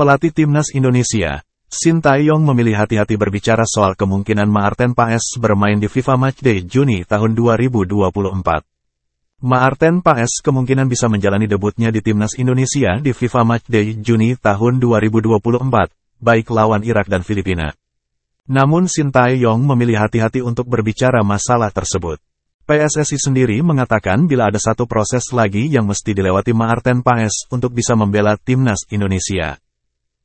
Pelatih Timnas Indonesia, Shin Tae-yong memilih hati-hati berbicara soal kemungkinan Maarten Paes bermain di FIFA Matchday Juni tahun 2024. Maarten Paes kemungkinan bisa menjalani debutnya di Timnas Indonesia di FIFA Matchday Juni tahun 2024, baik lawan Irak dan Filipina. Namun Shin Tae-yong memilih hati-hati untuk berbicara masalah tersebut. PSSI sendiri mengatakan bila ada satu proses lagi yang mesti dilewati Maarten Paes untuk bisa membela Timnas Indonesia.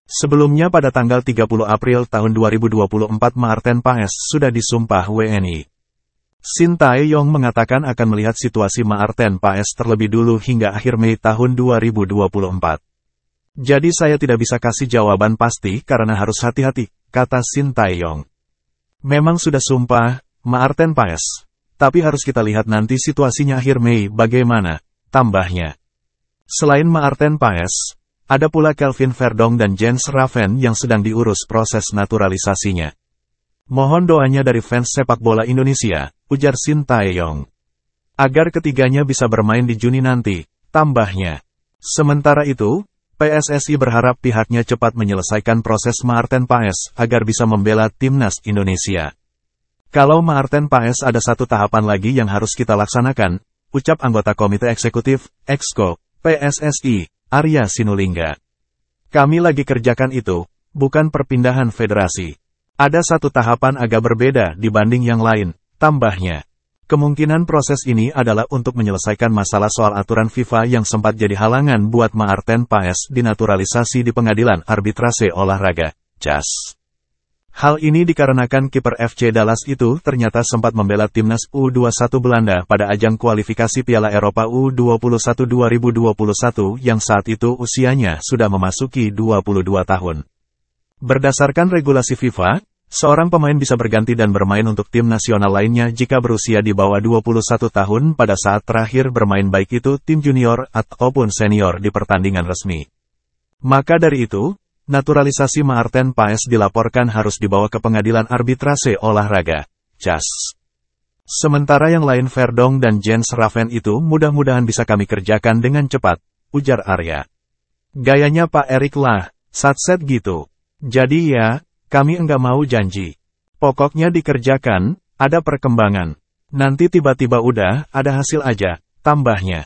Sebelumnya pada tanggal 30 April tahun 2024 Martin Paes sudah disumpah WNI. Shin Tae-yong mengatakan akan melihat situasi Martin Paes terlebih dulu hingga akhir Mei tahun 2024. Jadi saya tidak bisa kasih jawaban pasti karena harus hati-hati, kata Shin Tae-yong. Memang sudah sumpah, Martin Paes. Tapi harus kita lihat nanti situasinya akhir Mei bagaimana, tambahnya. Selain Martin Paes, ada pula Kelvin Verdong dan Jens Raven yang sedang diurus proses naturalisasinya. Mohon doanya dari fans sepak bola Indonesia, ujar Shin Taeyong. Agar ketiganya bisa bermain di Juni nanti, tambahnya. Sementara itu, PSSI berharap pihaknya cepat menyelesaikan proses Maarten Paes agar bisa membela timnas Indonesia. Kalau Maarten Paes ada satu tahapan lagi yang harus kita laksanakan, ucap anggota Komite Eksekutif, EXCO, PSSI, Arya Sinulinga. Kami lagi kerjakan itu, bukan perpindahan federasi. Ada satu tahapan agak berbeda dibanding yang lain, tambahnya. Kemungkinan proses ini adalah untuk menyelesaikan masalah soal aturan FIFA yang sempat jadi halangan buat Maarten Paes dinaturalisasi di pengadilan arbitrase olahraga, CAS. Hal ini dikarenakan kiper FC Dallas itu ternyata sempat membela timnas U21 Belanda pada ajang kualifikasi Piala Eropa U21 2021 yang saat itu usianya sudah memasuki 22 tahun. Berdasarkan regulasi FIFA, seorang pemain bisa berganti dan bermain untuk tim nasional lainnya jika berusia di bawah 21 tahun pada saat terakhir bermain baik itu tim junior ataupun senior di pertandingan resmi. Maka dari itu, naturalisasi Maarten Paes dilaporkan harus dibawa ke pengadilan arbitrase olahraga, CAS. Sementara yang lain Verdong dan Jens Raven itu mudah-mudahan bisa kami kerjakan dengan cepat, ujar Arya. Gayanya Pak Erik lah, set gitu. Jadi ya, kami enggak mau janji. Pokoknya dikerjakan, ada perkembangan. Nanti tiba-tiba udah, ada hasil aja, tambahnya.